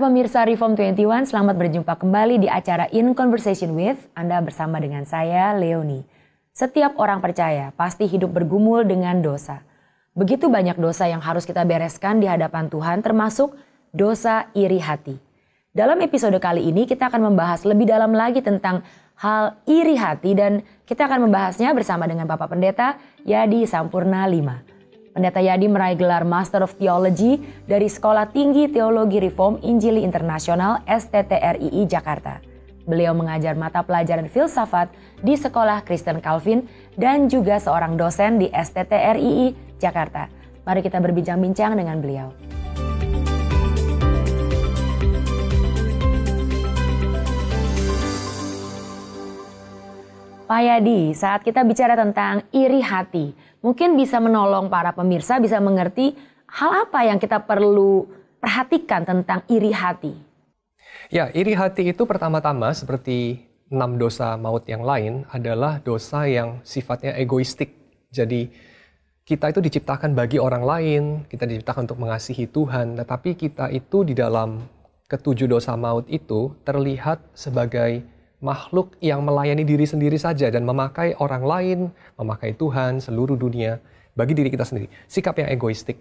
pemirsa Reform 21, selamat berjumpa kembali di acara In Conversation With. Anda bersama dengan saya, Leoni. Setiap orang percaya pasti hidup bergumul dengan dosa. Begitu banyak dosa yang harus kita bereskan di hadapan Tuhan termasuk dosa iri hati. Dalam episode kali ini kita akan membahas lebih dalam lagi tentang hal iri hati dan kita akan membahasnya bersama dengan Bapak Pendeta Yadi Sampurna 5. Pendeta Yadi meraih gelar Master of Theology dari Sekolah Tinggi Teologi Reform Injili Internasional STTRII Jakarta. Beliau mengajar mata pelajaran filsafat di Sekolah Kristen Calvin dan juga seorang dosen di STTRII Jakarta. Mari kita berbincang-bincang dengan beliau. Pak Yadi, saat kita bicara tentang iri hati, mungkin bisa menolong para pemirsa bisa mengerti hal apa yang kita perlu perhatikan tentang iri hati. Ya, iri hati itu pertama-tama seperti enam dosa maut yang lain adalah dosa yang sifatnya egoistik. Jadi kita itu diciptakan bagi orang lain, kita diciptakan untuk mengasihi Tuhan, tetapi kita itu di dalam ketujuh dosa maut itu terlihat sebagai makhluk yang melayani diri sendiri saja dan memakai orang lain, memakai Tuhan, seluruh dunia bagi diri kita sendiri. Sikap yang egoistik.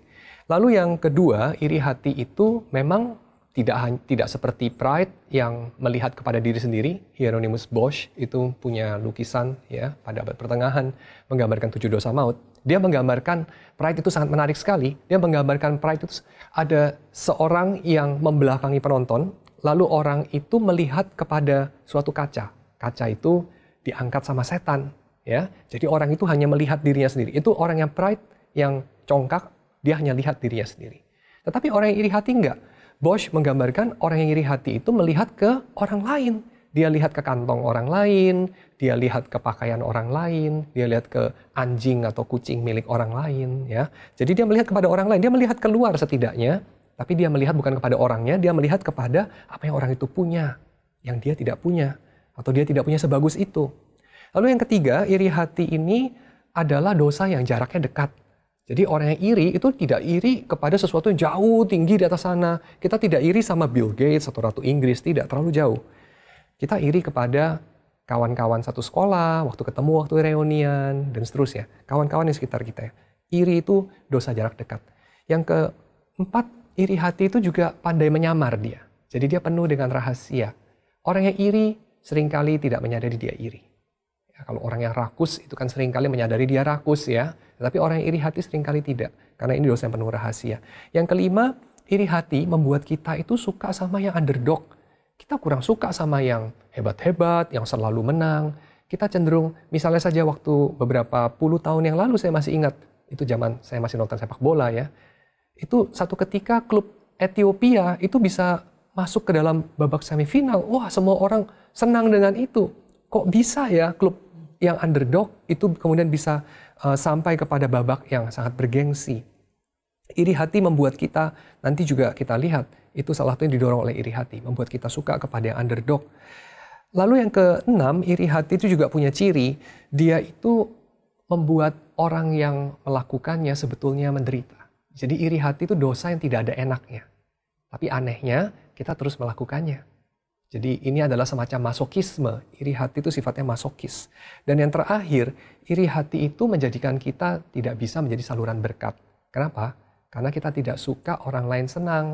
Lalu yang kedua, iri hati itu memang tidak tidak seperti pride yang melihat kepada diri sendiri. Hieronymus Bosch itu punya lukisan ya pada abad pertengahan menggambarkan tujuh dosa maut. Dia menggambarkan pride itu sangat menarik sekali. Dia menggambarkan pride itu ada seorang yang membelakangi penonton lalu orang itu melihat kepada suatu kaca. Kaca itu diangkat sama setan, ya. Jadi orang itu hanya melihat dirinya sendiri. Itu orang yang pride, yang congkak, dia hanya lihat dirinya sendiri. Tetapi orang yang iri hati enggak. Bosch menggambarkan orang yang iri hati itu melihat ke orang lain. Dia lihat ke kantong orang lain, dia lihat ke pakaian orang lain, dia lihat ke anjing atau kucing milik orang lain, ya. Jadi dia melihat kepada orang lain, dia melihat keluar setidaknya tapi dia melihat bukan kepada orangnya, dia melihat kepada apa yang orang itu punya, yang dia tidak punya, atau dia tidak punya sebagus itu. Lalu yang ketiga, iri hati ini adalah dosa yang jaraknya dekat. Jadi orang yang iri itu tidak iri kepada sesuatu yang jauh tinggi di atas sana. Kita tidak iri sama Bill Gates atau Ratu Inggris, tidak terlalu jauh. Kita iri kepada kawan-kawan satu sekolah, waktu ketemu, waktu reunian, dan seterusnya. Kawan-kawan di sekitar kita ya. Iri itu dosa jarak dekat. Yang keempat iri hati itu juga pandai menyamar dia. Jadi dia penuh dengan rahasia. Orang yang iri seringkali tidak menyadari dia iri. Ya, kalau orang yang rakus itu kan seringkali menyadari dia rakus ya. Tapi orang yang iri hati seringkali tidak. Karena ini dosa yang penuh rahasia. Yang kelima, iri hati membuat kita itu suka sama yang underdog. Kita kurang suka sama yang hebat-hebat, yang selalu menang. Kita cenderung, misalnya saja waktu beberapa puluh tahun yang lalu saya masih ingat, itu zaman saya masih nonton sepak bola ya itu satu ketika klub Ethiopia itu bisa masuk ke dalam babak semifinal. Wah, semua orang senang dengan itu. Kok bisa ya klub yang underdog itu kemudian bisa uh, sampai kepada babak yang sangat bergengsi. Iri hati membuat kita nanti juga kita lihat itu salah satu yang didorong oleh iri hati, membuat kita suka kepada yang underdog. Lalu yang keenam, iri hati itu juga punya ciri, dia itu membuat orang yang melakukannya sebetulnya menderita. Jadi iri hati itu dosa yang tidak ada enaknya. Tapi anehnya kita terus melakukannya. Jadi ini adalah semacam masokisme. Iri hati itu sifatnya masokis. Dan yang terakhir, iri hati itu menjadikan kita tidak bisa menjadi saluran berkat. Kenapa? Karena kita tidak suka orang lain senang,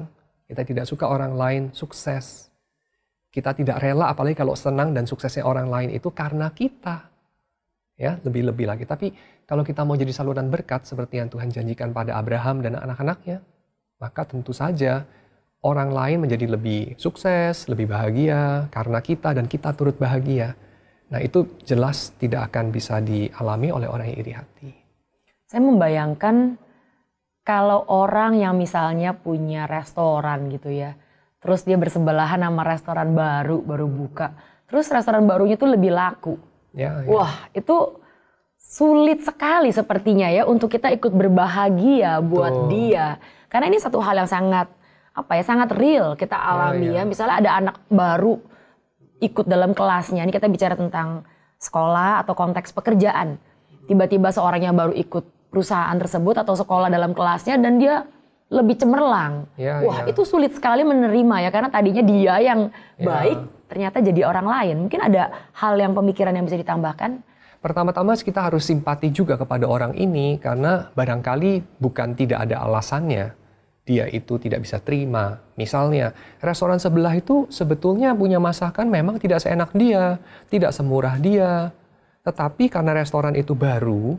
kita tidak suka orang lain sukses. Kita tidak rela apalagi kalau senang dan suksesnya orang lain itu karena kita ya lebih-lebih lagi. Tapi kalau kita mau jadi saluran berkat seperti yang Tuhan janjikan pada Abraham dan anak-anaknya, maka tentu saja orang lain menjadi lebih sukses, lebih bahagia karena kita dan kita turut bahagia. Nah itu jelas tidak akan bisa dialami oleh orang yang iri hati. Saya membayangkan kalau orang yang misalnya punya restoran gitu ya, terus dia bersebelahan sama restoran baru, baru buka, terus restoran barunya tuh lebih laku Ya, ya, Wah, itu sulit sekali sepertinya ya untuk kita ikut berbahagia buat dia. Karena ini satu hal yang sangat apa ya, sangat real kita ya, alami ya. ya. Misalnya ada anak baru ikut dalam kelasnya. Ini kita bicara tentang sekolah atau konteks pekerjaan. Tiba-tiba seorang yang baru ikut perusahaan tersebut atau sekolah dalam kelasnya dan dia lebih cemerlang. Ya, Wah, ya. itu sulit sekali menerima ya karena tadinya dia yang ya. baik ternyata jadi orang lain. Mungkin ada hal yang pemikiran yang bisa ditambahkan. Pertama-tama kita harus simpati juga kepada orang ini karena barangkali bukan tidak ada alasannya dia itu tidak bisa terima. Misalnya, restoran sebelah itu sebetulnya punya masakan memang tidak seenak dia, tidak semurah dia. Tetapi karena restoran itu baru,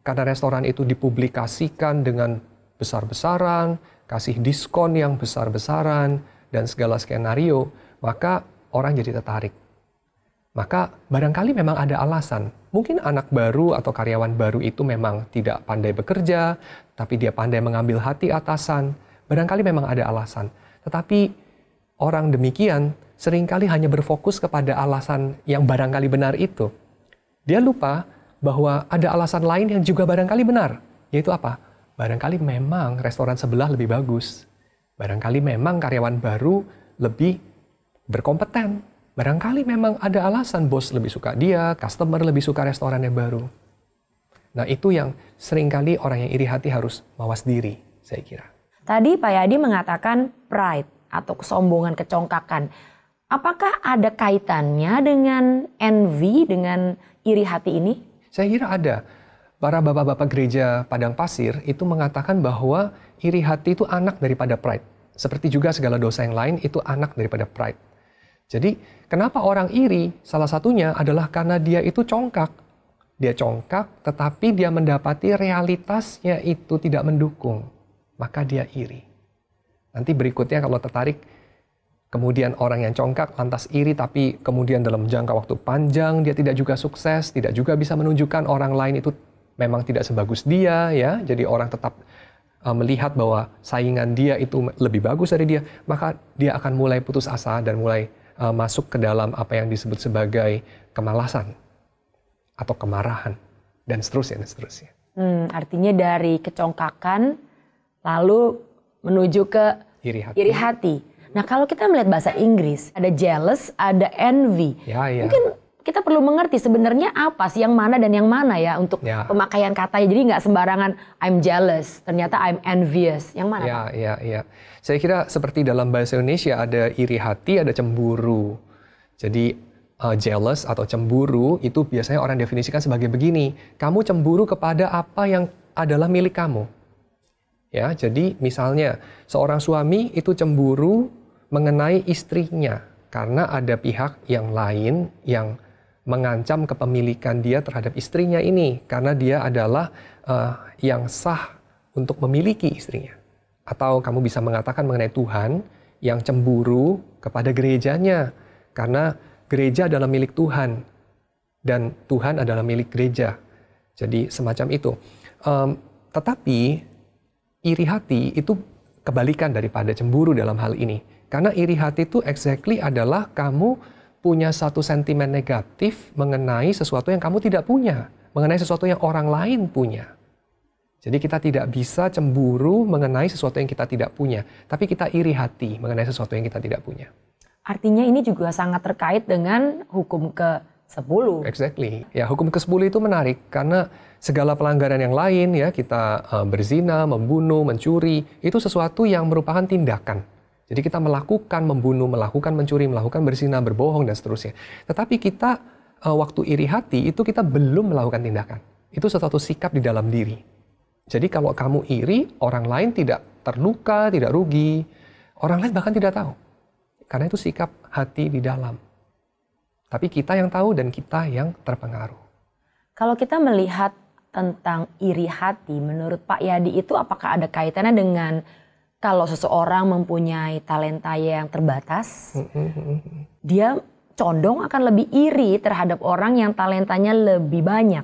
karena restoran itu dipublikasikan dengan besar-besaran, kasih diskon yang besar-besaran, dan segala skenario, maka orang jadi tertarik. Maka barangkali memang ada alasan. Mungkin anak baru atau karyawan baru itu memang tidak pandai bekerja, tapi dia pandai mengambil hati atasan. Barangkali memang ada alasan. Tetapi orang demikian seringkali hanya berfokus kepada alasan yang barangkali benar itu. Dia lupa bahwa ada alasan lain yang juga barangkali benar, yaitu apa? Barangkali memang restoran sebelah lebih bagus. Barangkali memang karyawan baru lebih berkompeten. Barangkali memang ada alasan bos lebih suka dia, customer lebih suka restoran yang baru. Nah itu yang seringkali orang yang iri hati harus mawas diri, saya kira. Tadi Pak Yadi mengatakan pride atau kesombongan, kecongkakan. Apakah ada kaitannya dengan envy, dengan iri hati ini? Saya kira ada. Para bapak-bapak gereja Padang Pasir itu mengatakan bahwa iri hati itu anak daripada pride. Seperti juga segala dosa yang lain itu anak daripada pride. Jadi, kenapa orang iri? Salah satunya adalah karena dia itu congkak. Dia congkak, tetapi dia mendapati realitasnya itu tidak mendukung. Maka dia iri. Nanti berikutnya kalau tertarik, kemudian orang yang congkak lantas iri tapi kemudian dalam jangka waktu panjang dia tidak juga sukses, tidak juga bisa menunjukkan orang lain itu memang tidak sebagus dia ya. Jadi orang tetap e, melihat bahwa saingan dia itu lebih bagus dari dia, maka dia akan mulai putus asa dan mulai uh, masuk ke dalam apa yang disebut sebagai kemalasan atau kemarahan dan seterusnya dan seterusnya. Hmm, artinya dari kecongkakan lalu menuju ke iri hati. Iri hati. Nah kalau kita melihat bahasa Inggris ada jealous, ada envy. Ya, ya. Mungkin kita perlu mengerti sebenarnya apa sih yang mana dan yang mana ya untuk ya. pemakaian katanya. Jadi nggak sembarangan I'm jealous, ternyata I'm envious. Yang mana? Ya, ya, ya. Saya kira seperti dalam bahasa Indonesia ada iri hati, ada cemburu. Jadi uh, jealous atau cemburu itu biasanya orang definisikan sebagai begini, kamu cemburu kepada apa yang adalah milik kamu. Ya, jadi misalnya seorang suami itu cemburu mengenai istrinya karena ada pihak yang lain yang mengancam kepemilikan dia terhadap istrinya ini karena dia adalah uh, yang sah untuk memiliki istrinya. Atau kamu bisa mengatakan mengenai Tuhan yang cemburu kepada gerejanya karena gereja adalah milik Tuhan dan Tuhan adalah milik gereja. Jadi semacam itu. Um, tetapi iri hati itu kebalikan daripada cemburu dalam hal ini. Karena iri hati itu exactly adalah kamu punya satu sentimen negatif mengenai sesuatu yang kamu tidak punya, mengenai sesuatu yang orang lain punya. Jadi kita tidak bisa cemburu mengenai sesuatu yang kita tidak punya, tapi kita iri hati mengenai sesuatu yang kita tidak punya. Artinya ini juga sangat terkait dengan hukum ke 10. Exactly. Ya, hukum ke-10 itu menarik karena segala pelanggaran yang lain ya, kita eh, berzina, membunuh, mencuri, itu sesuatu yang merupakan tindakan jadi kita melakukan membunuh, melakukan mencuri, melakukan bersinah, berbohong dan seterusnya. Tetapi kita eh, waktu iri hati itu kita belum melakukan tindakan. Itu suatu sikap di dalam diri. Jadi kalau kamu iri, orang lain tidak terluka, tidak rugi. Orang lain bahkan tidak tahu. Karena itu sikap hati di dalam. Tapi kita yang tahu dan kita yang terpengaruh. Kalau kita melihat tentang iri hati, menurut Pak Yadi itu apakah ada kaitannya dengan kalau seseorang mempunyai talenta yang terbatas, dia condong akan lebih iri terhadap orang yang talentanya lebih banyak.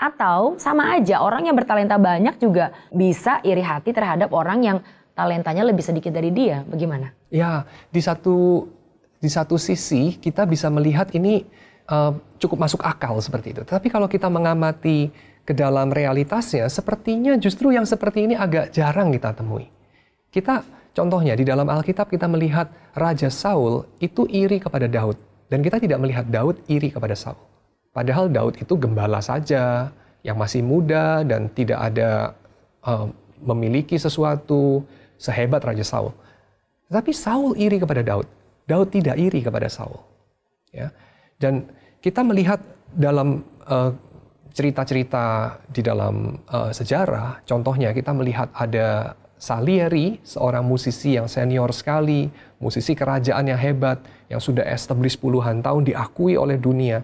Atau sama aja orang yang bertalenta banyak juga bisa iri hati terhadap orang yang talentanya lebih sedikit dari dia. Bagaimana? Ya, di satu di satu sisi kita bisa melihat ini uh, cukup masuk akal seperti itu. Tapi kalau kita mengamati ke dalam realitasnya, sepertinya justru yang seperti ini agak jarang kita temui. Kita contohnya di dalam Alkitab kita melihat Raja Saul itu iri kepada Daud dan kita tidak melihat Daud iri kepada Saul. Padahal Daud itu gembala saja yang masih muda dan tidak ada um, memiliki sesuatu sehebat Raja Saul. Tetapi Saul iri kepada Daud. Daud tidak iri kepada Saul. Ya. Dan kita melihat dalam uh, cerita-cerita di dalam uh, sejarah, contohnya kita melihat ada Salieri, seorang musisi yang senior sekali, musisi kerajaan yang hebat, yang sudah establish puluhan tahun diakui oleh dunia,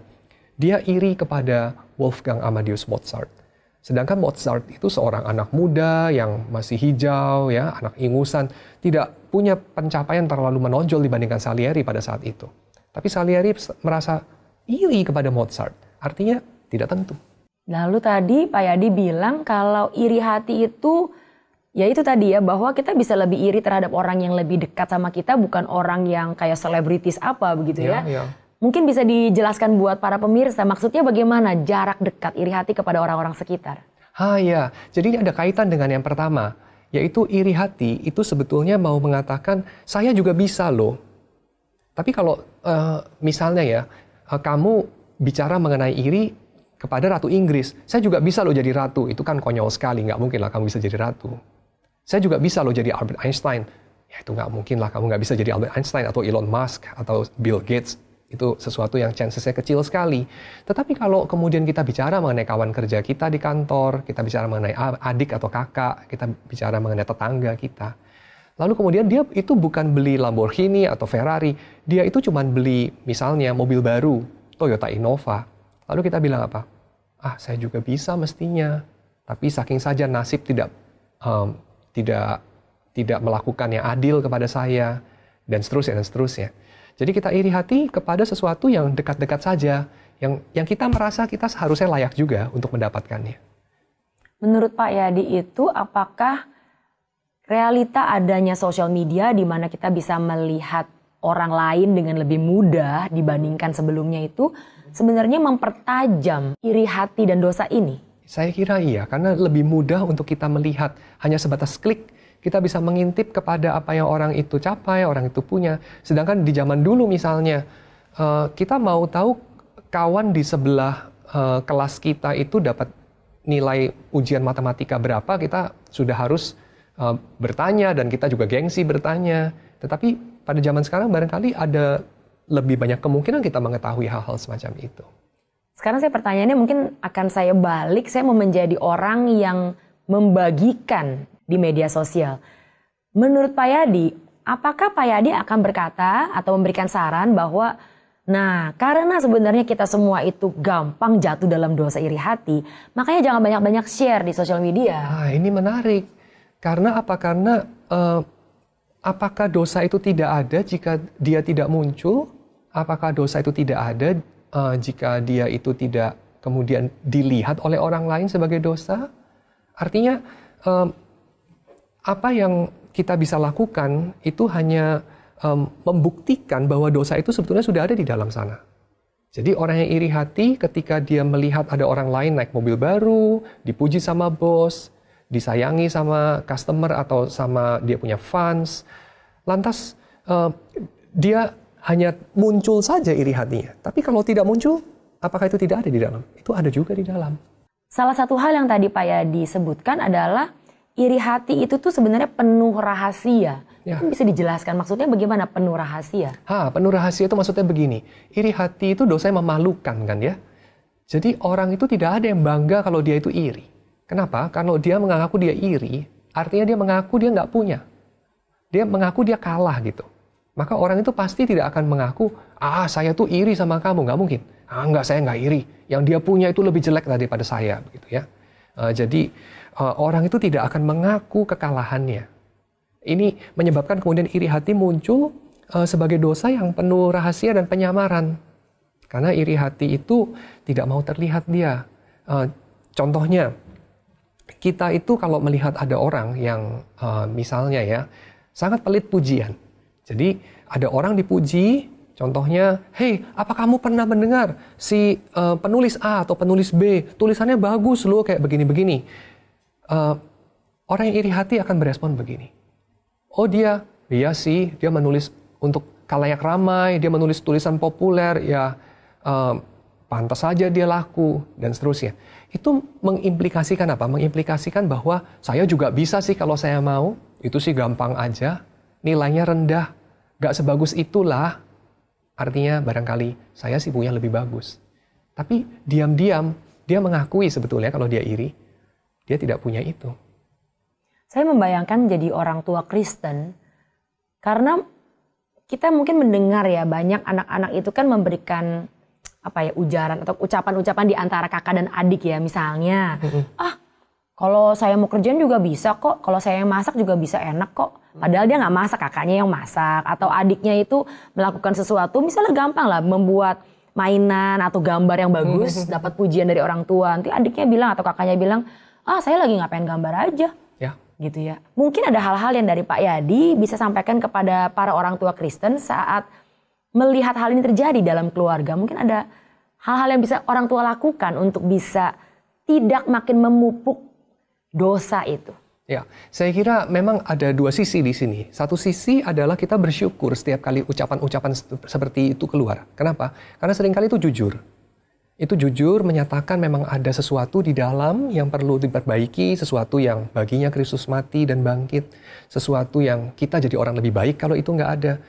dia iri kepada Wolfgang Amadeus Mozart. Sedangkan Mozart itu seorang anak muda yang masih hijau, ya, anak ingusan, tidak punya pencapaian terlalu menonjol dibandingkan Salieri pada saat itu. Tapi Salieri merasa iri kepada Mozart, artinya tidak tentu. Lalu tadi Pak Yadi bilang kalau iri hati itu ya itu tadi ya bahwa kita bisa lebih iri terhadap orang yang lebih dekat sama kita bukan orang yang kayak selebritis apa begitu yeah, ya. Yeah. Ya. Mungkin bisa dijelaskan buat para pemirsa maksudnya bagaimana jarak dekat iri hati kepada orang-orang sekitar. Ha ya, jadi ada kaitan dengan yang pertama yaitu iri hati itu sebetulnya mau mengatakan saya juga bisa loh. Tapi kalau uh, misalnya ya uh, kamu bicara mengenai iri kepada Ratu Inggris, saya juga bisa loh jadi ratu. Itu kan konyol sekali, nggak mungkin lah kamu bisa jadi ratu. Saya juga bisa loh jadi Albert Einstein. Ya itu nggak mungkin lah, kamu nggak bisa jadi Albert Einstein atau Elon Musk atau Bill Gates. Itu sesuatu yang chancesnya kecil sekali. Tetapi kalau kemudian kita bicara mengenai kawan kerja kita di kantor, kita bicara mengenai adik atau kakak, kita bicara mengenai tetangga kita, Lalu kemudian dia itu bukan beli Lamborghini atau Ferrari, dia itu cuma beli misalnya mobil baru, Toyota Innova. Lalu kita bilang apa? Ah, saya juga bisa mestinya. Tapi saking saja nasib tidak um, tidak tidak melakukan yang adil kepada saya dan seterusnya dan seterusnya. Jadi kita iri hati kepada sesuatu yang dekat-dekat saja, yang yang kita merasa kita seharusnya layak juga untuk mendapatkannya. Menurut Pak Yadi itu apakah realita adanya sosial media di mana kita bisa melihat orang lain dengan lebih mudah dibandingkan sebelumnya itu sebenarnya mempertajam iri hati dan dosa ini? Saya kira iya, karena lebih mudah untuk kita melihat hanya sebatas klik kita bisa mengintip kepada apa yang orang itu capai, orang itu punya. Sedangkan di zaman dulu misalnya eh, kita mau tahu kawan di sebelah eh, kelas kita itu dapat nilai ujian matematika berapa, kita sudah harus eh, bertanya dan kita juga gengsi bertanya. Tetapi pada zaman sekarang barangkali ada lebih banyak kemungkinan kita mengetahui hal-hal semacam itu. Sekarang saya pertanyaannya mungkin akan saya balik, saya mau menjadi orang yang membagikan di media sosial. Menurut Pak Yadi, apakah Pak Yadi akan berkata atau memberikan saran bahwa Nah, karena sebenarnya kita semua itu gampang jatuh dalam dosa iri hati, makanya jangan banyak-banyak share di sosial media. Nah, ini menarik. Karena apa? Karena uh, apakah dosa itu tidak ada jika dia tidak muncul? Apakah dosa itu tidak ada uh, jika dia itu tidak kemudian dilihat oleh orang lain sebagai dosa, artinya um, apa yang kita bisa lakukan itu hanya um, membuktikan bahwa dosa itu sebetulnya sudah ada di dalam sana. Jadi orang yang iri hati ketika dia melihat ada orang lain naik mobil baru, dipuji sama bos, disayangi sama customer atau sama dia punya fans, lantas uh, dia hanya muncul saja iri hatinya. Tapi kalau tidak muncul, apakah itu tidak ada di dalam? Itu ada juga di dalam. Salah satu hal yang tadi Pak ya disebutkan adalah iri hati itu tuh sebenarnya penuh rahasia. Ya. Itu kan bisa dijelaskan maksudnya bagaimana penuh rahasia? Ha, penuh rahasia itu maksudnya begini. Iri hati itu dosa yang memalukan kan ya. Jadi orang itu tidak ada yang bangga kalau dia itu iri. Kenapa? Karena dia mengaku dia iri, artinya dia mengaku dia nggak punya. Dia mengaku dia kalah gitu maka orang itu pasti tidak akan mengaku, ah saya tuh iri sama kamu, nggak mungkin. Ah nggak, saya nggak iri. Yang dia punya itu lebih jelek daripada saya, begitu ya. Uh, jadi uh, orang itu tidak akan mengaku kekalahannya. Ini menyebabkan kemudian iri hati muncul uh, sebagai dosa yang penuh rahasia dan penyamaran. Karena iri hati itu tidak mau terlihat dia. Uh, contohnya, kita itu kalau melihat ada orang yang uh, misalnya ya sangat pelit pujian jadi ada orang dipuji, contohnya, hey, apa kamu pernah mendengar si uh, penulis A atau penulis B tulisannya bagus loh kayak begini-begini. Uh, orang yang iri hati akan berespon begini. Oh dia, iya sih, dia menulis untuk kalayak ramai, dia menulis tulisan populer, ya uh, pantas saja dia laku dan seterusnya. Itu mengimplikasikan apa? Mengimplikasikan bahwa saya juga bisa sih kalau saya mau, itu sih gampang aja nilainya rendah, gak sebagus itulah, artinya barangkali saya sih punya lebih bagus. Tapi diam-diam dia mengakui sebetulnya kalau dia iri, dia tidak punya itu. Saya membayangkan jadi orang tua Kristen karena kita mungkin mendengar ya banyak anak-anak itu kan memberikan apa ya ujaran atau ucapan-ucapan di antara kakak dan adik ya misalnya, ah kalau saya mau kerjaan juga bisa kok. Kalau saya yang masak juga bisa enak kok. Padahal dia nggak masak, kakaknya yang masak atau adiknya itu melakukan sesuatu, misalnya gampang lah membuat mainan atau gambar yang bagus, dapat pujian dari orang tua. Nanti adiknya bilang atau kakaknya bilang, ah saya lagi ngapain gambar aja. Ya. Gitu ya. Mungkin ada hal-hal yang dari Pak Yadi bisa sampaikan kepada para orang tua Kristen saat melihat hal ini terjadi dalam keluarga. Mungkin ada hal-hal yang bisa orang tua lakukan untuk bisa tidak makin memupuk dosa itu? Ya, saya kira memang ada dua sisi di sini. Satu sisi adalah kita bersyukur setiap kali ucapan-ucapan seperti itu keluar. Kenapa? Karena seringkali itu jujur. Itu jujur menyatakan memang ada sesuatu di dalam yang perlu diperbaiki, sesuatu yang baginya Kristus mati dan bangkit, sesuatu yang kita jadi orang lebih baik kalau itu nggak ada.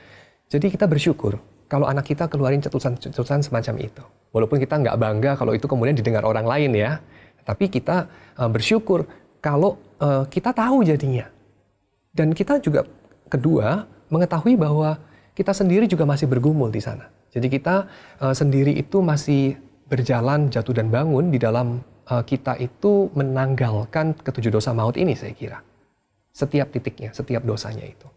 Jadi kita bersyukur kalau anak kita keluarin cetusan-cetusan semacam itu. Walaupun kita nggak bangga kalau itu kemudian didengar orang lain ya, tapi kita eh, bersyukur kalau uh, kita tahu jadinya. Dan kita juga kedua mengetahui bahwa kita sendiri juga masih bergumul di sana. Jadi kita uh, sendiri itu masih berjalan jatuh dan bangun di dalam uh, kita itu menanggalkan ketujuh dosa maut ini saya kira. Setiap titiknya, setiap dosanya itu.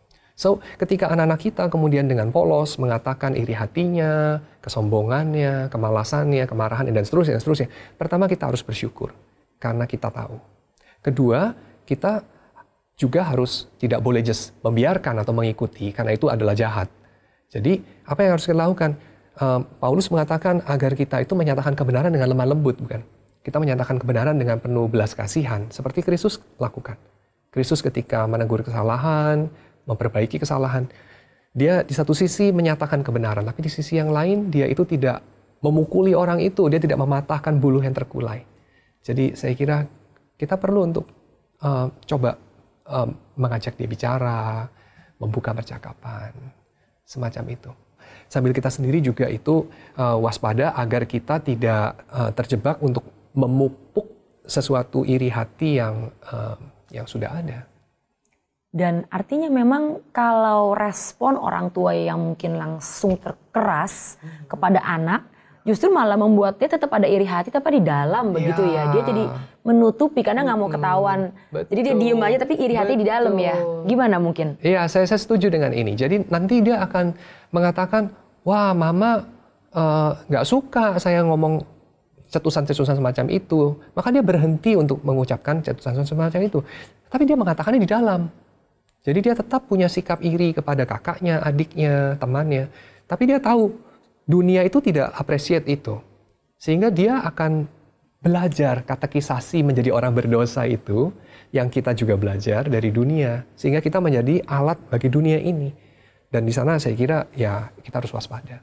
So, ketika anak-anak kita kemudian dengan polos mengatakan iri hatinya, kesombongannya, kemalasannya, kemarahan dan seterusnya, dan seterusnya. Pertama kita harus bersyukur karena kita tahu Kedua, kita juga harus tidak boleh just membiarkan atau mengikuti karena itu adalah jahat. Jadi apa yang harus kita lakukan? Paulus mengatakan agar kita itu menyatakan kebenaran dengan lemah lembut, bukan? Kita menyatakan kebenaran dengan penuh belas kasihan, seperti Kristus lakukan. Kristus ketika menegur kesalahan, memperbaiki kesalahan, dia di satu sisi menyatakan kebenaran, tapi di sisi yang lain dia itu tidak memukuli orang itu, dia tidak mematahkan bulu yang terkulai. Jadi saya kira kita perlu untuk uh, coba um, mengajak dia bicara, membuka percakapan, semacam itu. Sambil kita sendiri juga itu uh, waspada agar kita tidak uh, terjebak untuk memupuk sesuatu iri hati yang uh, yang sudah ada. Dan artinya memang kalau respon orang tua yang mungkin langsung terkeras hmm. kepada anak justru malah membuat dia tetap ada iri hati tapi di dalam iya. begitu ya, dia jadi menutupi karena nggak mau hmm, ketahuan Betul. jadi dia diem aja tapi iri hati Betul. di dalam ya gimana mungkin iya saya saya setuju dengan ini jadi nanti dia akan mengatakan wah mama eh, nggak uh, suka saya ngomong cetusan-cetusan semacam itu maka dia berhenti untuk mengucapkan cetusan semacam itu tapi dia mengatakannya di dalam jadi dia tetap punya sikap iri kepada kakaknya adiknya temannya tapi dia tahu Dunia itu tidak appreciate itu. Sehingga dia akan belajar katekisasi menjadi orang berdosa itu yang kita juga belajar dari dunia. Sehingga kita menjadi alat bagi dunia ini. Dan di sana saya kira ya kita harus waspada.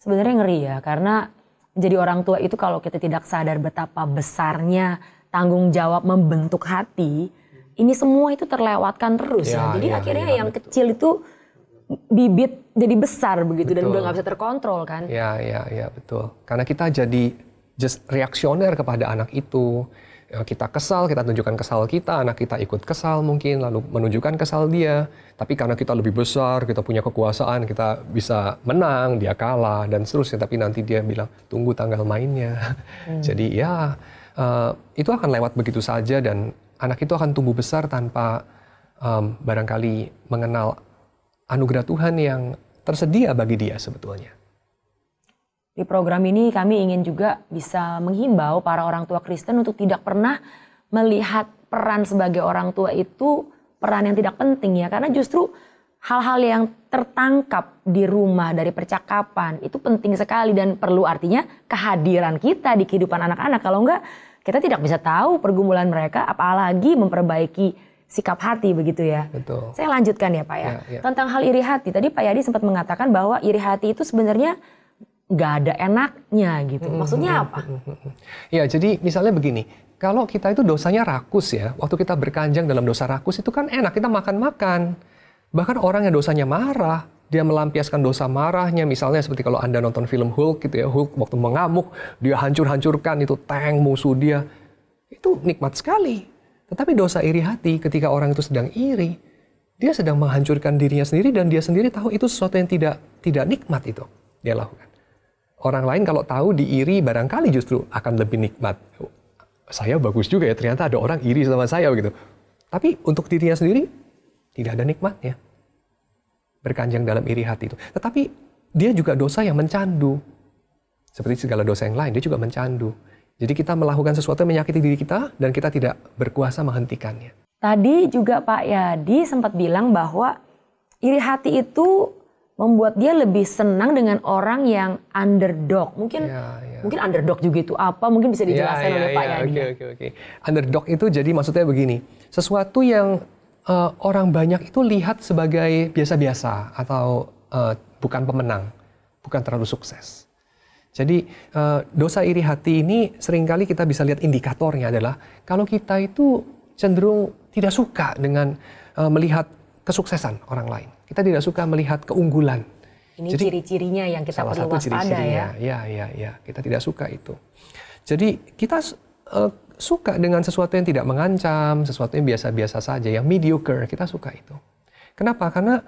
Sebenarnya ngeri ya karena menjadi orang tua itu kalau kita tidak sadar betapa besarnya tanggung jawab membentuk hati, ini semua itu terlewatkan terus ya. ya. Jadi ya, akhirnya ya, yang betul. kecil itu bibit jadi besar begitu betul. dan udah nggak bisa terkontrol kan? Ya ya ya betul. Karena kita jadi just reaksioner kepada anak itu. Ya, kita kesal, kita tunjukkan kesal kita, anak kita ikut kesal mungkin, lalu menunjukkan kesal dia. Tapi karena kita lebih besar, kita punya kekuasaan, kita bisa menang, dia kalah, dan seterusnya. Tapi nanti dia bilang, tunggu tanggal mainnya. Hmm. Jadi ya, uh, itu akan lewat begitu saja dan anak itu akan tumbuh besar tanpa um, barangkali mengenal anugerah Tuhan yang tersedia bagi dia sebetulnya. Di program ini kami ingin juga bisa menghimbau para orang tua Kristen untuk tidak pernah melihat peran sebagai orang tua itu peran yang tidak penting ya karena justru hal-hal yang tertangkap di rumah dari percakapan itu penting sekali dan perlu artinya kehadiran kita di kehidupan anak-anak kalau enggak kita tidak bisa tahu pergumulan mereka apalagi memperbaiki sikap hati begitu ya. Betul. Saya lanjutkan ya Pak ya. ya, ya. Tentang hal iri hati, tadi Pak Yadi sempat mengatakan bahwa iri hati itu sebenarnya nggak ada enaknya gitu. Mm-hmm. Maksudnya mm-hmm. apa? Mm-hmm. Ya jadi misalnya begini, kalau kita itu dosanya rakus ya, waktu kita berkanjang dalam dosa rakus itu kan enak, kita makan-makan. Bahkan orang yang dosanya marah, dia melampiaskan dosa marahnya misalnya seperti kalau Anda nonton film Hulk gitu ya, Hulk waktu mengamuk, dia hancur-hancurkan itu tank musuh dia. Itu nikmat sekali. Tetapi dosa iri hati ketika orang itu sedang iri, dia sedang menghancurkan dirinya sendiri dan dia sendiri tahu itu sesuatu yang tidak tidak nikmat itu dia lakukan. Orang lain kalau tahu diiri barangkali justru akan lebih nikmat. Saya bagus juga ya ternyata ada orang iri sama saya begitu. Tapi untuk dirinya sendiri tidak ada nikmatnya. Berkanjang dalam iri hati itu. Tetapi dia juga dosa yang mencandu. Seperti segala dosa yang lain, dia juga mencandu. Jadi kita melakukan sesuatu yang menyakiti diri kita dan kita tidak berkuasa menghentikannya. Tadi juga Pak Yadi sempat bilang bahwa iri hati itu membuat dia lebih senang dengan orang yang underdog. Mungkin ya, ya. mungkin underdog juga itu apa? Mungkin bisa dijelaskan ya, ya, oleh Pak ya, Yadi. okay, okay, Okay. Underdog itu jadi maksudnya begini, sesuatu yang uh, orang banyak itu lihat sebagai biasa-biasa atau uh, bukan pemenang, bukan terlalu sukses. Jadi eh, dosa iri hati ini seringkali kita bisa lihat indikatornya adalah kalau kita itu cenderung tidak suka dengan eh, melihat kesuksesan orang lain. Kita tidak suka melihat keunggulan. Ini ciri-cirinya yang kita salah perlu satu waspada ciri ya. Ya, ya, ya. Kita tidak suka itu. Jadi kita eh, suka dengan sesuatu yang tidak mengancam, sesuatu yang biasa-biasa saja, yang mediocre. Kita suka itu. Kenapa? Karena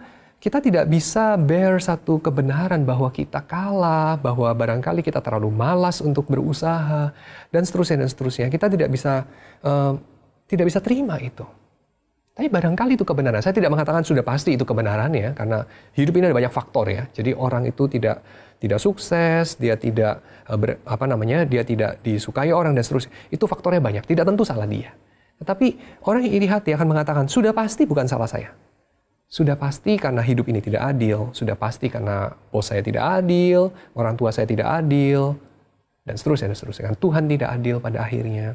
kita tidak bisa bear satu kebenaran bahwa kita kalah, bahwa barangkali kita terlalu malas untuk berusaha, dan seterusnya dan seterusnya. Kita tidak bisa uh, tidak bisa terima itu. Tapi barangkali itu kebenaran. Saya tidak mengatakan sudah pasti itu kebenarannya karena hidup ini ada banyak faktor ya. Jadi orang itu tidak tidak sukses, dia tidak eh, ber, apa namanya, dia tidak disukai orang dan seterusnya. Itu faktornya banyak. Tidak tentu salah dia. Tetapi orang yang iri hati akan mengatakan sudah pasti bukan salah saya sudah pasti karena hidup ini tidak adil, sudah pasti karena bos saya tidak adil, orang tua saya tidak adil, dan seterusnya, dan seterusnya. Kan Tuhan tidak adil pada akhirnya.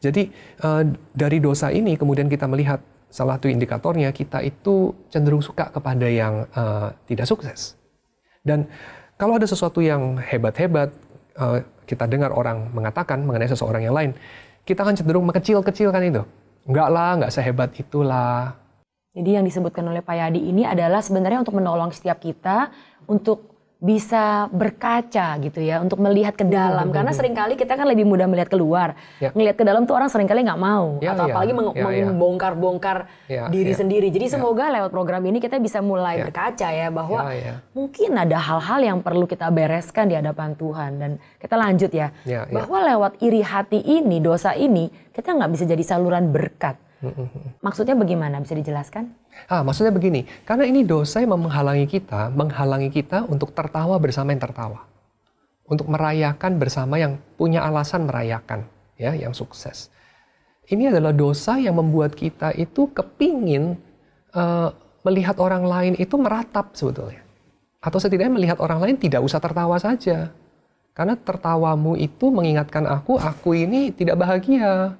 Jadi eh, dari dosa ini kemudian kita melihat salah satu indikatornya kita itu cenderung suka kepada yang eh, tidak sukses. Dan kalau ada sesuatu yang hebat-hebat, eh, kita dengar orang mengatakan mengenai seseorang yang lain, kita akan cenderung mengecil-kecilkan itu. Enggak lah, enggak sehebat itulah. Jadi yang disebutkan oleh Pak Yadi ini adalah sebenarnya untuk menolong setiap kita untuk bisa berkaca gitu ya untuk melihat ke iya, dalam karena seringkali kita kan lebih mudah melihat keluar ya. ngelihat ke dalam tuh orang seringkali nggak mau ya, atau ya. apalagi meng ya, membongkar-bongkar ya, diri ya. sendiri jadi ya. semoga lewat program ini kita bisa mulai ya. berkaca ya bahwa ya, ya. mungkin ada hal-hal yang perlu kita bereskan di hadapan Tuhan dan kita lanjut ya, ya, ya. bahwa lewat iri hati ini dosa ini kita nggak bisa jadi saluran berkat Maksudnya bagaimana? Bisa dijelaskan? Ah, maksudnya begini, karena ini dosa yang menghalangi kita, menghalangi kita untuk tertawa bersama yang tertawa, untuk merayakan bersama yang punya alasan merayakan, ya, yang sukses. Ini adalah dosa yang membuat kita itu kepingin uh, melihat orang lain itu meratap sebetulnya, atau setidaknya melihat orang lain tidak usah tertawa saja, karena tertawamu itu mengingatkan aku, aku ini tidak bahagia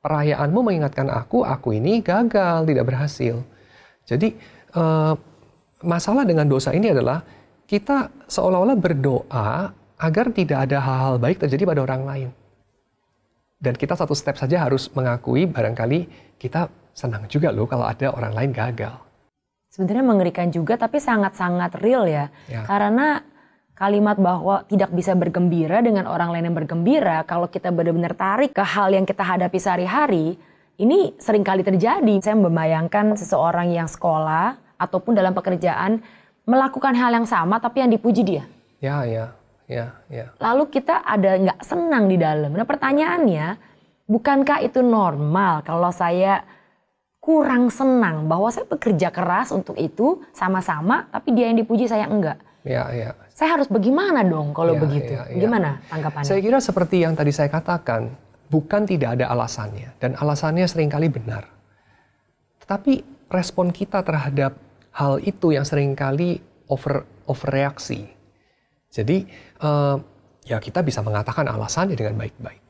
perayaanmu mengingatkan aku, aku ini gagal, tidak berhasil. Jadi uh, masalah dengan dosa ini adalah kita seolah-olah berdoa agar tidak ada hal-hal baik terjadi pada orang lain. Dan kita satu step saja harus mengakui barangkali kita senang juga loh kalau ada orang lain gagal. Sebenarnya mengerikan juga tapi sangat-sangat real ya. ya. Karena kalimat bahwa tidak bisa bergembira dengan orang lain yang bergembira kalau kita benar-benar tarik ke hal yang kita hadapi sehari-hari, ini sering kali terjadi. Saya membayangkan seseorang yang sekolah ataupun dalam pekerjaan melakukan hal yang sama tapi yang dipuji dia. Ya, ya, ya, ya. Lalu kita ada nggak senang di dalam. Nah pertanyaannya, bukankah itu normal kalau saya kurang senang bahwa saya bekerja keras untuk itu sama-sama tapi dia yang dipuji saya enggak. Ya, ya. Saya harus bagaimana dong kalau ya, begitu? Ya, ya. Gimana tanggapannya? Saya kira seperti yang tadi saya katakan, bukan tidak ada alasannya dan alasannya seringkali benar. Tetapi respon kita terhadap hal itu yang seringkali over overreaksi. Jadi uh, ya kita bisa mengatakan alasannya dengan baik-baik.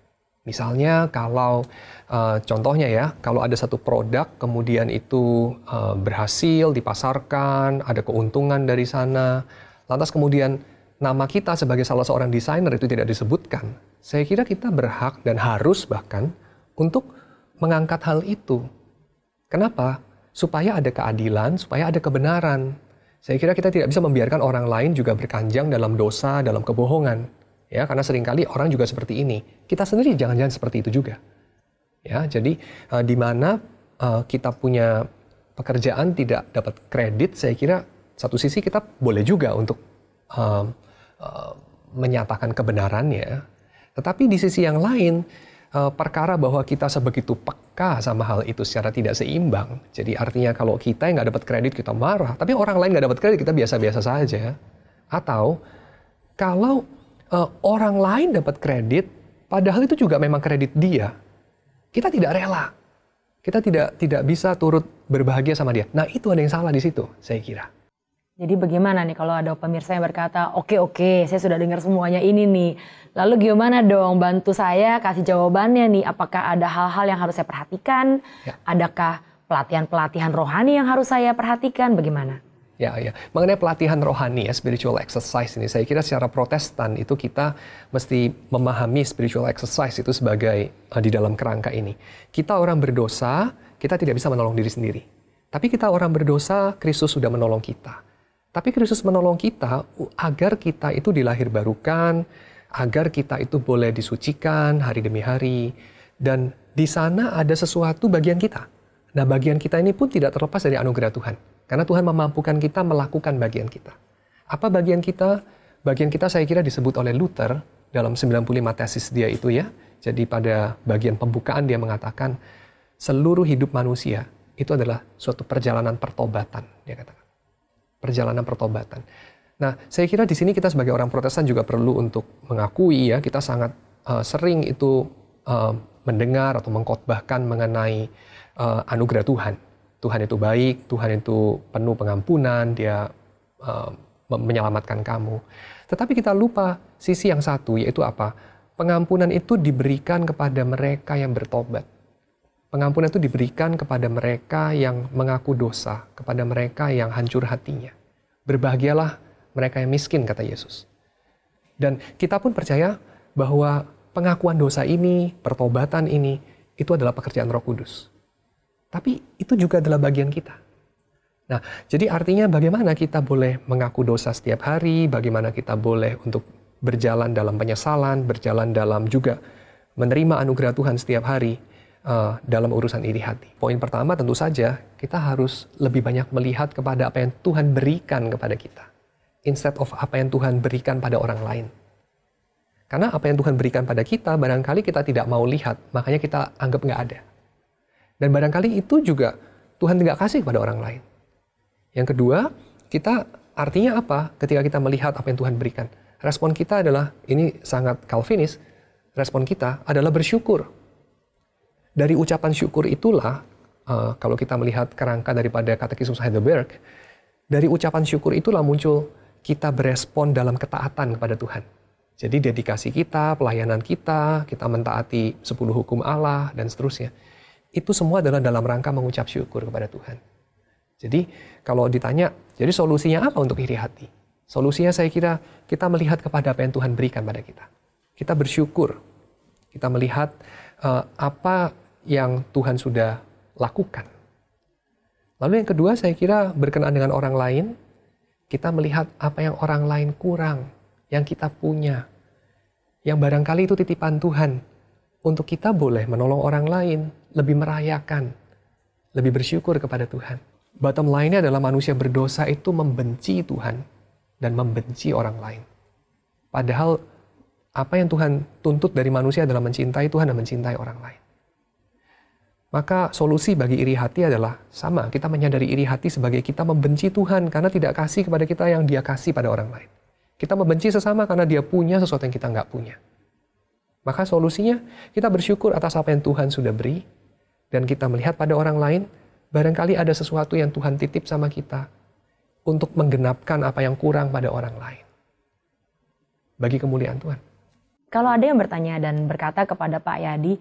Misalnya kalau uh, contohnya ya, kalau ada satu produk kemudian itu uh, berhasil dipasarkan, ada keuntungan dari sana, lantas kemudian nama kita sebagai salah seorang desainer itu tidak disebutkan, saya kira kita berhak dan harus bahkan untuk mengangkat hal itu. Kenapa? Supaya ada keadilan, supaya ada kebenaran. Saya kira kita tidak bisa membiarkan orang lain juga berkanjang dalam dosa, dalam kebohongan. Ya, karena seringkali orang juga seperti ini. Kita sendiri jangan-jangan seperti itu juga. Ya, jadi uh, di mana uh, kita punya pekerjaan tidak dapat kredit, saya kira satu sisi kita boleh juga untuk uh, uh, menyatakan kebenarannya, tetapi di sisi yang lain uh, perkara bahwa kita sebegitu peka sama hal itu secara tidak seimbang. Jadi artinya kalau kita yang nggak dapat kredit kita marah, tapi orang lain nggak dapat kredit kita biasa-biasa saja. Atau kalau uh, orang lain dapat kredit, padahal itu juga memang kredit dia, kita tidak rela. Kita tidak tidak bisa turut berbahagia sama dia. Nah itu ada yang salah di situ, saya kira. Jadi bagaimana nih kalau ada pemirsa yang berkata, oke okay, oke, okay, saya sudah dengar semuanya ini nih. Lalu gimana dong bantu saya kasih jawabannya nih, apakah ada hal-hal yang harus saya perhatikan? Ya. Adakah pelatihan-pelatihan rohani yang harus saya perhatikan? Bagaimana? Ya, ya. Mengenai pelatihan rohani ya, spiritual exercise ini, saya kira secara protestan itu kita mesti memahami spiritual exercise itu sebagai uh, di dalam kerangka ini. Kita orang berdosa, kita tidak bisa menolong diri sendiri. Tapi kita orang berdosa, Kristus sudah menolong kita. Tapi Kristus menolong kita agar kita itu dilahirbarukan, agar kita itu boleh disucikan hari demi hari. Dan di sana ada sesuatu bagian kita. Nah bagian kita ini pun tidak terlepas dari anugerah Tuhan. Karena Tuhan memampukan kita melakukan bagian kita. Apa bagian kita? Bagian kita saya kira disebut oleh Luther dalam 95 tesis dia itu ya. Jadi pada bagian pembukaan dia mengatakan seluruh hidup manusia itu adalah suatu perjalanan pertobatan dia katakan perjalanan pertobatan. Nah, saya kira di sini kita sebagai orang Protestan juga perlu untuk mengakui ya kita sangat uh, sering itu uh, mendengar atau mengkotbahkan mengenai uh, anugerah Tuhan. Tuhan itu baik, Tuhan itu penuh pengampunan, Dia uh, menyelamatkan kamu. Tetapi kita lupa sisi yang satu yaitu apa? Pengampunan itu diberikan kepada mereka yang bertobat. Pengampunan itu diberikan kepada mereka yang mengaku dosa, kepada mereka yang hancur hatinya. Berbahagialah mereka yang miskin, kata Yesus. Dan kita pun percaya bahwa pengakuan dosa ini, pertobatan ini, itu adalah pekerjaan Roh Kudus. Tapi itu juga adalah bagian kita. Nah, jadi artinya bagaimana kita boleh mengaku dosa setiap hari, bagaimana kita boleh untuk berjalan dalam penyesalan, berjalan dalam juga menerima anugerah Tuhan setiap hari, uh, dalam urusan iri hati. Poin pertama tentu saja kita harus lebih banyak melihat kepada apa yang Tuhan berikan kepada kita instead of apa yang Tuhan berikan pada orang lain. Karena apa yang Tuhan berikan pada kita barangkali kita tidak mau lihat, makanya kita anggap nggak ada. Dan barangkali itu juga Tuhan tidak kasih kepada orang lain. Yang kedua, kita artinya apa ketika kita melihat apa yang Tuhan berikan? Respon kita adalah, ini sangat Calvinis, respon kita adalah bersyukur dari ucapan syukur itulah, uh, kalau kita melihat kerangka daripada Katekismus Heidelberg, dari ucapan syukur itulah muncul kita berespon dalam ketaatan kepada Tuhan. Jadi dedikasi kita, pelayanan kita, kita mentaati sepuluh hukum Allah, dan seterusnya. Itu semua adalah dalam rangka mengucap syukur kepada Tuhan. Jadi kalau ditanya, jadi solusinya apa untuk iri hati? Solusinya saya kira kita melihat kepada apa yang Tuhan berikan pada kita. Kita bersyukur. Kita melihat Eh, apa yang Tuhan sudah lakukan. Lalu yang kedua saya kira berkenaan dengan orang lain, kita melihat apa yang orang lain kurang, yang kita punya, yang barangkali itu titipan Tuhan. Untuk kita boleh menolong orang lain, lebih merayakan, lebih bersyukur kepada Tuhan. Bottom line-nya adalah manusia berdosa itu membenci Tuhan dan membenci orang lain. Padahal apa yang Tuhan tuntut dari manusia adalah mencintai Tuhan dan mencintai orang lain. Maka solusi bagi iri hati adalah sama, kita menyadari iri hati sebagai kita membenci Tuhan karena tidak kasih kepada kita yang dia kasih pada orang lain. Kita membenci sesama karena dia punya sesuatu yang kita nggak punya. Maka solusinya kita bersyukur atas apa yang Tuhan sudah beri dan kita melihat pada orang lain barangkali ada sesuatu yang Tuhan titip sama kita untuk menggenapkan apa yang kurang pada orang lain. Bagi kemuliaan Tuhan. Kalau ada yang bertanya dan berkata kepada Pak Yadi,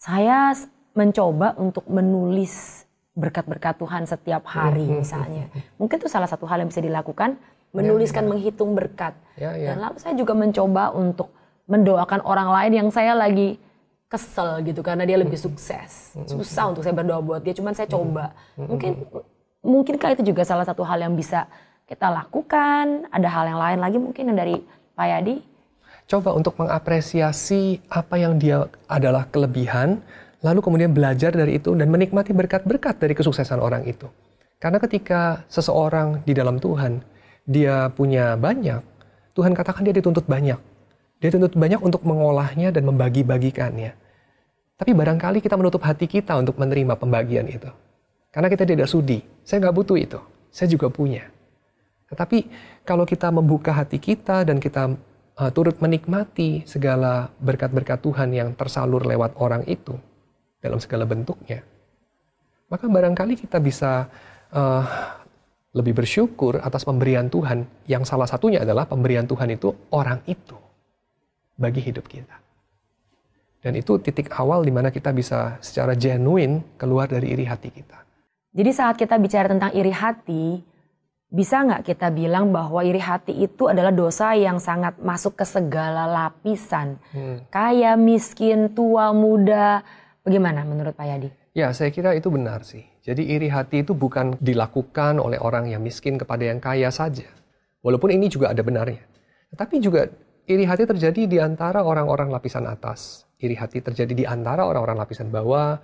saya mencoba untuk menulis berkat-berkat Tuhan setiap hari hmm, hmm, misalnya. Hmm, mungkin itu salah satu hal yang bisa dilakukan, ya, menuliskan ya, menghitung berkat. Ya, ya. Dan lalu saya juga mencoba untuk mendoakan orang lain yang saya lagi kesel gitu karena dia lebih sukses. Susah untuk saya berdoa buat dia, cuman saya coba. Mungkin mungkinkah itu juga salah satu hal yang bisa kita lakukan? Ada hal yang lain lagi mungkin yang dari Pak Yadi? coba untuk mengapresiasi apa yang dia adalah kelebihan, lalu kemudian belajar dari itu dan menikmati berkat-berkat dari kesuksesan orang itu. Karena ketika seseorang di dalam Tuhan, dia punya banyak, Tuhan katakan dia dituntut banyak. Dia dituntut banyak untuk mengolahnya dan membagi-bagikannya. Tapi barangkali kita menutup hati kita untuk menerima pembagian itu. Karena kita tidak sudi. Saya nggak butuh itu. Saya juga punya. Tetapi kalau kita membuka hati kita dan kita uh, turut menikmati segala berkat-berkat Tuhan yang tersalur lewat orang itu dalam segala bentuknya, maka barangkali kita bisa uh, lebih bersyukur atas pemberian Tuhan yang salah satunya adalah pemberian Tuhan itu orang itu bagi hidup kita. Dan itu titik awal di mana kita bisa secara genuine keluar dari iri hati kita. Jadi saat kita bicara tentang iri hati, bisa nggak kita bilang bahwa iri hati itu adalah dosa yang sangat masuk ke segala lapisan, hmm. kaya, miskin, tua, muda, bagaimana menurut Pak Yadi? Ya, saya kira itu benar sih. Jadi iri hati itu bukan dilakukan oleh orang yang miskin kepada yang kaya saja. Walaupun ini juga ada benarnya. Tetapi juga iri hati terjadi di antara orang-orang lapisan atas. Iri hati terjadi di antara orang-orang lapisan bawah,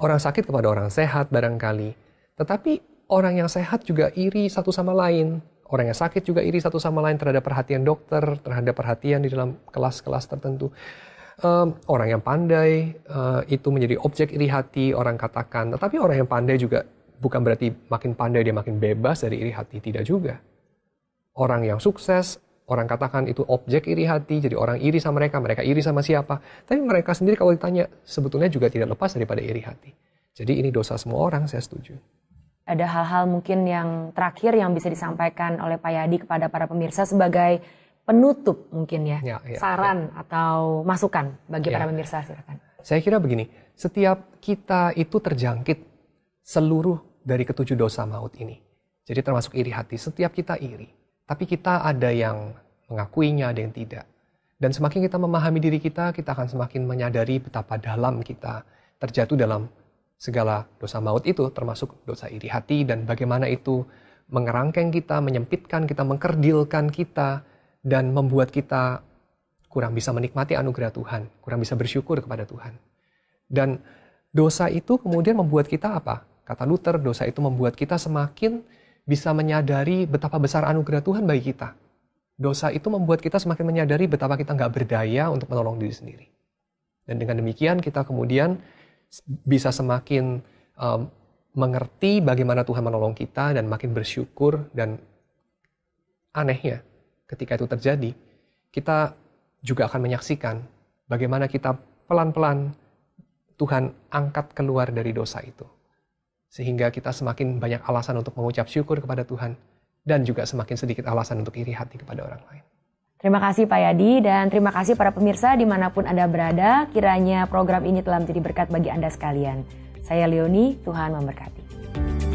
orang sakit kepada orang sehat barangkali. Tetapi Orang yang sehat juga iri satu sama lain. Orang yang sakit juga iri satu sama lain terhadap perhatian dokter, terhadap perhatian di dalam kelas-kelas tertentu. Um, orang yang pandai uh, itu menjadi objek iri hati orang katakan. Tetapi orang yang pandai juga bukan berarti makin pandai dia makin bebas dari iri hati. Tidak juga. Orang yang sukses orang katakan itu objek iri hati, jadi orang iri sama mereka, mereka iri sama siapa. Tapi mereka sendiri kalau ditanya, sebetulnya juga tidak lepas daripada iri hati. Jadi ini dosa semua orang, saya setuju ada hal-hal mungkin yang terakhir yang bisa disampaikan oleh Pak Yadi kepada para pemirsa sebagai penutup mungkin ya, ya, ya saran ya. atau masukan bagi ya. para pemirsa silakan. Saya kira begini, setiap kita itu terjangkit seluruh dari ketujuh dosa maut ini. Jadi termasuk iri hati, setiap kita iri. Tapi kita ada yang mengakuinya, ada yang tidak. Dan semakin kita memahami diri kita, kita akan semakin menyadari betapa dalam kita terjatuh dalam segala dosa maut itu termasuk dosa iri hati dan bagaimana itu mengerangkeng kita, menyempitkan kita, mengkerdilkan kita dan membuat kita kurang bisa menikmati anugerah Tuhan, kurang bisa bersyukur kepada Tuhan. Dan dosa itu kemudian membuat kita apa? Kata Luther, dosa itu membuat kita semakin bisa menyadari betapa besar anugerah Tuhan bagi kita. Dosa itu membuat kita semakin menyadari betapa kita nggak berdaya untuk menolong diri sendiri. Dan dengan demikian kita kemudian bisa semakin um, mengerti bagaimana Tuhan menolong kita dan makin bersyukur dan anehnya ketika itu terjadi, kita juga akan menyaksikan bagaimana kita pelan-pelan Tuhan angkat keluar dari dosa itu. Sehingga kita semakin banyak alasan untuk mengucap syukur kepada Tuhan dan juga semakin sedikit alasan untuk iri hati kepada orang lain. Terima kasih Pak Yadi dan terima kasih para pemirsa dimanapun Anda berada. Kiranya program ini telah menjadi berkat bagi Anda sekalian. Saya Leoni, Tuhan memberkati.